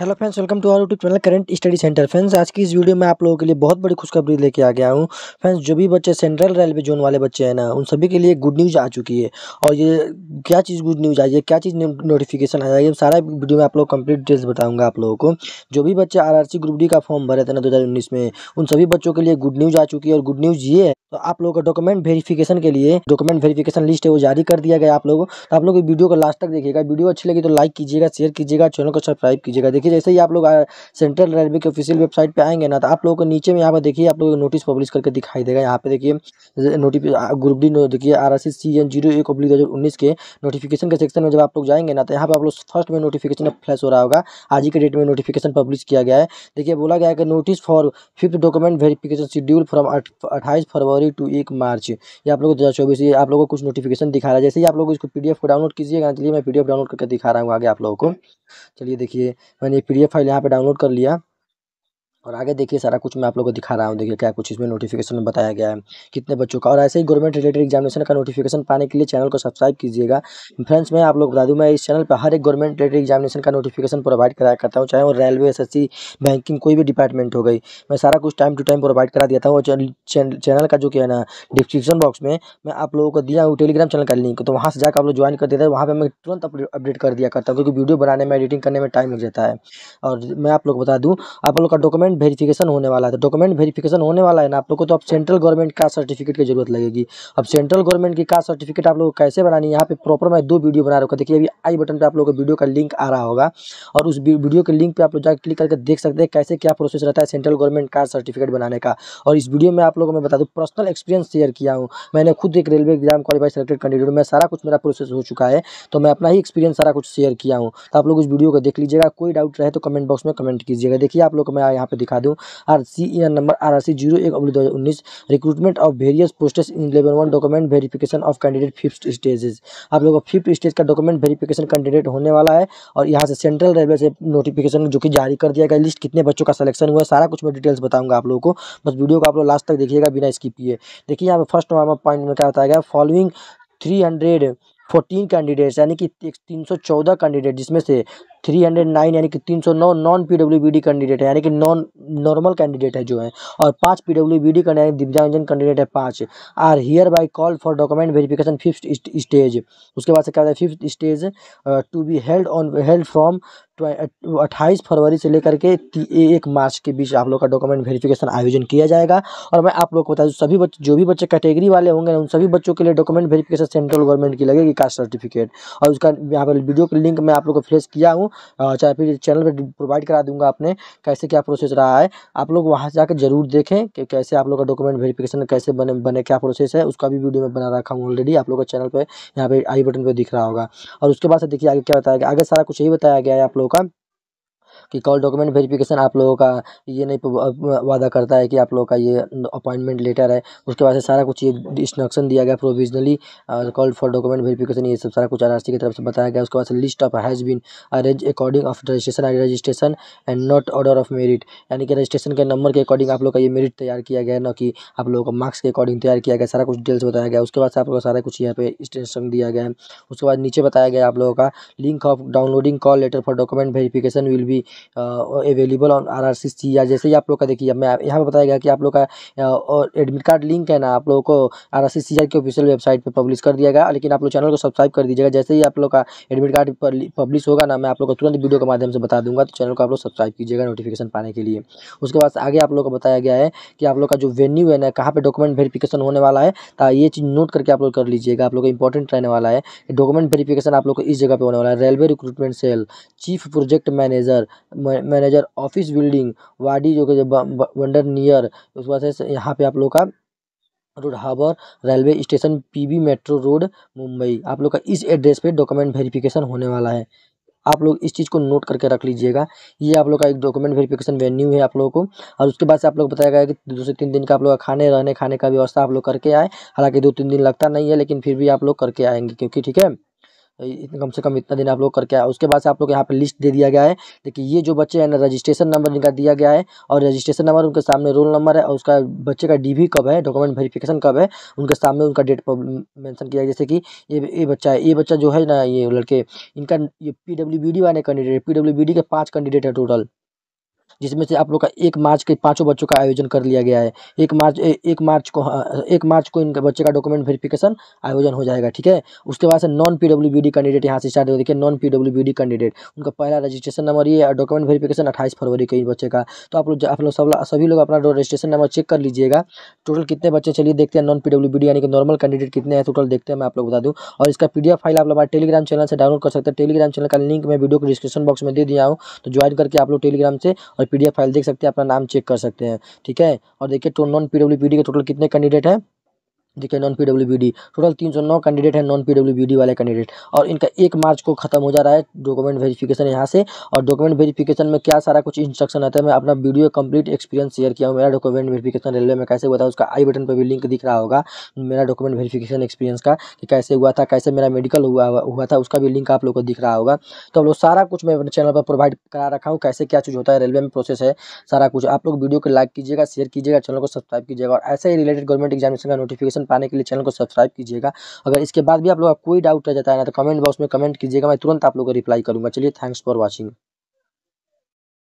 hello friends welcome to our YouTube channel current study centre friends आज की इस video में आप लोगों के लिए बहुत बड़ी खुशखबरी लेके आ गया हूँ फ्रेंड्स जो भी बच्चे सेंट्रल रेलवे जोन वाले बच्चे हैं ना उन सभी के लिए गुड न्यूज़ आ चुकी है और ये क्या चीज़ गुड न्यूज़ आई है क्या चीज़ नोटिफिकेशन आ जाएगी सारा वीडियो में आप लोग कंप्लीट डिटेल्स बताऊँगा आप लोगों को जो भी बच्चे आर ग्रुप डी का फॉर्म भरे थे ना दो में उन सभी बच्चों के लिए गुड न्यूज़ आ चुकी है और गुड न्यूज़ ये है तो आप लोगों का डॉक्यूमेंट वेरिफिकेशन के लिए डॉक्यूमेंट वेरिफिकेशन लिस्ट है वो जारी कर दिया गया आप लोगों को तो आप लोग वीडियो को लास्ट तक देखिएगा वीडियो अच्छी लगी तो लाइक कीजिएगा शेयर कीजिएगा चैनल को सब्सक्राइब कीजिएगा देखिए देखिए जैसे ही आप लोग सेंट्रल रेलवे की ऑफिशियल वेबसाइट पर आएंगे ना तो आप लोगों को नीचे में यहाँ पर देखिए आप लोग नोटिस पब्लिश करके दिखाई देगा यहाँ पे देखिए नोटिस ग्रुप डी देखिए R R C C N zero एक दो हज़ार उन्नीस के नोटिफिकेशन के सेक्शन में जब आप लोग जाएंगे ना तो यहाँ पर आप लोग फर्स्ट में नोटिफिकेशन फ्लैश हो रहा होगा आज ही के डेट में नोटिफिकेशन पब्लिश किया गया है देखिए बोला गया है कि notice for fifth document verification schedule from अट्ठाईस फरवरी टू एक मार्च ये आप लोग दो हज़ार चौबीस ये आप लोगों को कुछ नोटिफिकेशन दिखा रहा है जैसे ही आप लोग इसको पी को डाउनलोड कीजिएगा चलिए मैं पी डाउनलोड करके दिखा रहा हूँ आगे आप लोगों को चलिए देखिए मैंने एक पी डी एफ फाइल यहाँ पे डाउनलोड कर लिया और आगे देखिए सारा कुछ मैं आप लोगों को दिखा रहा हूँ देखिए क्या कुछ इसमें नोटिफिकेशन में बताया गया है कितने बच्चों का और ऐसे ही गवर्नमेंट रिलेटेड एग्जामिनेशन का नोटिफिकेशन पाने के लिए चैनल को सब्सक्राइब कीजिएगा फ्रेंड्स मैं आप लोग बता दूँ मैं इस चैनल पर हर एक गवर्नमेंट रिलेटेड एग्जामिनेशन का नोटिफिकेशन प्रोवाइड कराया करता हूँ चाहे वो रेलवे एस बैंकिंग कोई भी डिपार्टमेंट हो गई मैं सारा कुछ टाइम टू टाइम प्रोवाइड करा देता हूँ चैनल का जो क्या है ना डिस्क्रिप्शन बॉक्स में मैं आप लोगों को दिया हूँ टेलीग्राम चैनल का लिंक तो वहाँ से जाकर आप लोग ज्वाइन कर देते हैं वहाँ पर मैं तुरंत अपडेट कर दिया करता हूँ क्योंकि वीडियो बनाने में एडिटिंग करने में टाइम लग जाता है और मैं आप लोग बता दूँ आप लोग का डॉक्यूमेंट डॉक्यूमेंट वेरीफिकेशन होने वाला है तो डॉक्यूमेंट वेरीफिकेशन होने वाला है ना आप लोग को तो अब सेंट्रल गवर्नमेंट का सर्टिफिकेट की जरूरत लगेगी अब सेंट्रल गवर्नमेंट की कास्ट सर्टिफिकेट आप लोग कैसे बनानी यहाँ पे प्रॉपर मैं दो वीडियो बना रखा देखिए अभी आई बटन पर आप लोग को वीडियो का लिंक आ रहा होगा और उस वीडियो के लिंक पर आप लोग जाकर क्लिक करके देख सकते हैं कैसे क्या प्रोसेस रहता है सेंट्रल गवर्नमेंट कास्ट सर्टिफिकेट बनाने का और इस वीडियो में आप लोगों को मैं बता दूँ पर्सनल एक्सपीरियंस शेयर किया हूँ मैंने खुद एक railway exam qualify selected candidate में सारा कुछ मेरा प्रोसेस हो चुका है तो मैं अपना ही एक्सपीरियंस सारा कुछ शेयर किया हूँ तो आप लोग उस वीडियो को देख लीजिएगा कोई डाउट रहे तो कमेंट बॉक्स में कमेंट कीजिएगा देखिए आप लोग को मैं यहाँ पे दिखा दूँ R C E N number R R C zero एक अब्लू दो हज़ार उन्नीस recruitment of various posts in level one document verification of candidate fifth stages आप लोगों को फिफ्थ स्टेज का डॉक्यूमेंट वेरीफिकेशन कैंडिडेट होने वाला है और यहाँ से सेंट्रल रेलवे से नोटिफिकेशन जो कि जारी कर दिया गया लिस्ट कितने बच्चों का सिलेक्शन हुआ सारा कुछ मैं डिटेल्स बताऊँगा आप लोगों को बस वीडियो को आप लोग लास्ट तक देखिएगा बिना स्किप किए देखिए यहाँ पर फर्स्ट नंबर पॉइंट में क्या बताया गया following three hundred fourteen candidates यानी कि तीन सौ चौदह कैंडिडेट जिसमें से थ्री हंड्रेड नाइन यानी कि तीन सौ नौ non P W B D candidate है यानी कि नॉन नॉर्मल कैंडिडेट है जो है और पाँच पी डब्ल्यू बी डी दिव्यांगजन कैंडिडेट है पाँच are hereby call for document verification fifth stage उसके बाद से क्या होता है fifth stage to be held on held from अट्ठाईस फरवरी से लेकर के एक मार्च के बीच आप लोग का डॉक्यूमेंट वेरिफिकेशन आयोजन किया जाएगा और मैं आप लोग को बता दूँ सभी बच्चे जो भी बच्चे कैटेगरी वाले होंगे उन सभी बच्चों के लिए डॉक्यूमेंट वेरिफिकेशन सेंट्रल गवर्नमेंट की लगेगी कास्ट सर्टिफिकेट और उसका यहाँ पर वीडियो के लिंक मैं आप लोग को फ्रेश किया हूँ हूँ चाहे फिर चैनल पर प्रोवाइड करा दूंगा आपने कैसे क्या प्रोसेस रहा है आप लोग वहाँ जाकर जरूर देखें कि कैसे आप लोग का डॉक्यूमेंट वेरिफिकेशन कैसे बने बने क्या प्रोसेस है उसका भी वीडियो मैं बना रखा हूँ ऑलरेडी आप लोग का चैनल पर यहाँ पर आई बटन पर दिख रहा होगा और उसके बाद से देखिए आगे क्या बताया गया आगे सारा कुछ यही बताया गया है आप लोगों का कि कॉल डॉक्यूमेंट वेरिफिकेशन आप लोगों का ये नहीं वादा करता है कि आप लोगों का ये अपॉइंटमेंट लेटर है उसके बाद से सारा कुछ ये इंस्ट्रक्शन दिया गया प्रोविजनली और कॉल फॉर डॉक्यूमेंट वेरिफिकेशन ये सब सारा कुछ आर की तरफ से बताया गया उसके बाद से list of has been arrange according of registration I registration and not order of merit यानी कि रजिस्ट्रेशन के नंबर के अकॉर्डिंग आप लोग का ये मेरिट तैयार किया गया ना कि आप लोगों को मार्क्स के अकॉर्डिंग तैयार किया गया सारा कुछ डिटेल्स बताया गया उसके बाद से आप का सारा कुछ यहाँ पे इंस्ट्रक्शन दिया गया है उसके बाद नीचे बताया गया आप लोगों का link of downloading call letter for document verification will be available on R R C C या जैसे ही आप लोग का देखिए मैं यहाँ पर बताया गया कि आप लोग का एडमिट कार्ड लिंक है ना आप लोगों को आर आर सी सी की ऑफिशियल वेबसाइट पर पब्लिश कर दिया गया लेकिन आप लोग चैनल को सब्सक्राइब कर दीजिएगा जैसे ही आप लोग का एडमिट कार्ड पब्लिश होगा ना मैं आप लोग को तुरंत वीडियो के माध्यम से बता दूंगा तो चैनल को आप लोग सब्सक्राइब कीजिएगा नोटिफिकेशन पाने के लिए उसके बाद आगे आप लोग को बताया गया है कि आप लोग का जो वेन्यू है ना कहाँ पर डॉक्यूमेंट वेरीफिकेशन होने वाला है तो ये चीज़ नोट करके आप लोग कर लीजिएगा आप लोग को इंपॉर्टेंट रहने वाला है डॉक्यूमेंट वेरीफिकेशन आप लोग को इस जगह पर होने वाला है railway recruitment cell chief project manager manager office building Wadi जो कि वंडर नियर उसके बाद से यहाँ पे आप लोग का road harbour railway station PB metro road Mumbai आप लोग का इस एड्रेस पे डॉक्यूमेंट वेरिफिकेशन होने वाला है आप लोग इस चीज़ को नोट करके रख लीजिएगा ये आप लोग का एक डॉक्यूमेंट वेरिफिकेशन वेन्यू है आप लोगों को और उसके बाद से आप लोग बताया गया कि दो से तीन दिन का आप लोग का खाने रहने खाने का व्यवस्था आप लोग करके आए हालांकि दो तीन दिन लगता नहीं है लेकिन फिर भी आप लोग करके आएंगे क्योंकि ठीक है कम से कम इतना दिन आप लोग करके आया उसके बाद से आप लोग यहाँ पे लिस्ट दे दिया गया है देखिए ये जो बच्चे हैं ना रजिस्ट्रेशन नंबर इनका दिया गया है और रजिस्ट्रेशन नंबर उनके सामने रोल नंबर है और उसका बच्चे का डीवी कब है डॉक्यूमेंट वेरिफिकेशन कब है उनके सामने उनका डेट मेंशन किया जैसे कि ये ये बच्चा है ये बच्चा जो है ना ये लड़के इनका ये पी वाले कैंडिडेट पी के पाँच कैंडिडेट है टोटल जिसमें से आप लोग का एक मार्च के पाँचों बच्चों का आयोजन कर लिया गया है एक मार्च ए, एक मार्च को हाँ, एक मार्च को इनका बच्चे का डॉक्यूमेंट वेरिफिकेशन आयोजन हो जाएगा ठीक है उसके बाद से नॉन पीडब्ल्यूबीडी कैंडिडेट यहाँ से स्टार्ट देखिए नॉन पीडब्ल्यूबीडी कैंडिडेट उनका पहला रजिस्ट्रेशन नंबर ये डॉक्यूमेंट वेरिफिकेशन अट्ठाईस फरवरी के इन बच्चे का तो आप लोग आप लोग सब सभी लोग अपना रजिस्ट्रेशन नंबर चेक कर लीजिएगा टोटल कितने बच्चे चलिए देखते हैं नॉन पी यानी कि नॉर्मल कैंडिडेट कितने हैं टोटल देखते हैं मैं आप लोग बता दूँ और इसका पी फाइल आप लोग हमारे टेलीग्राम चैनल से डाउनलोड कर सकते हैं टेलीग्राम चैनल का लिंक मैं वीडियो को डिस्क्रिप्शन बॉक्स में दे दिया हूँ तो ज्वाइन करके आप लोग टेलीग्राम से और एफ फाइल देख सकते हैं अपना नाम चेक कर सकते हैं ठीक है और देखिए नॉन पीडब्ल्यू के टोटल कितने कैंडिडेट हैं देखिए नॉन पीडब्ल्यूबीडी टोटल तीन सौ नौ कैंडिडेट है नॉन पीडब्ल्यूबीडी वाले कैंडिडेट और इनका एक मार्च को खत्म हो जा रहा है डॉक्यूमेंट वेरिफिकेशन यहाँ से और डॉक्यूमेंट वेरिफिकेशन में क्या सारा कुछ इंस्ट्रक्शन आता है मैं अपना वीडियो कंप्लीट एक्सपीरियंस शेयर किया हूँ मेरा डॉक्यूमेंट वेरिफिकेशन रेलवे में कैसे हुआ था उसका आई बटन पर भी लिंक दिख रहा होगा मेरा डॉक्यूमेंट वेरिफिकेशन एक्सपीरियंस का कि कैसे हुआ था कैसे मेरा मेडिकल हुआ हुआ था उसका भी लिंक आप लोग को दिख रहा होगा तो हम लोग सारा कुछ मैं अपने चैनल पर प्रोवाइड करा रखा हूँ कैसे क्या चीज़ होता है रेलवे में प्रोसेस है सारा कुछ आप लोग वीडियो को लाइक कीजिएगा शेयर कीजिएगा चैनल को सब्सक्राइब कीजिएगा और ऐसे ही रिलेटेड गवर्नमेंट एग्जामिनेशन का नोटिफिकेशन पाने के लिए चैनल को सब्सक्राइब कीजिएगा अगर इसके बाद भी आप लोग कोई डाउट रह जाता है ना तो कमेंट बॉक्स में कमेंट कीजिएगा मैं तुरंत आप लोग को रिप्लाई करूँगा चलिए थैंक्स फॉर वॉचिंग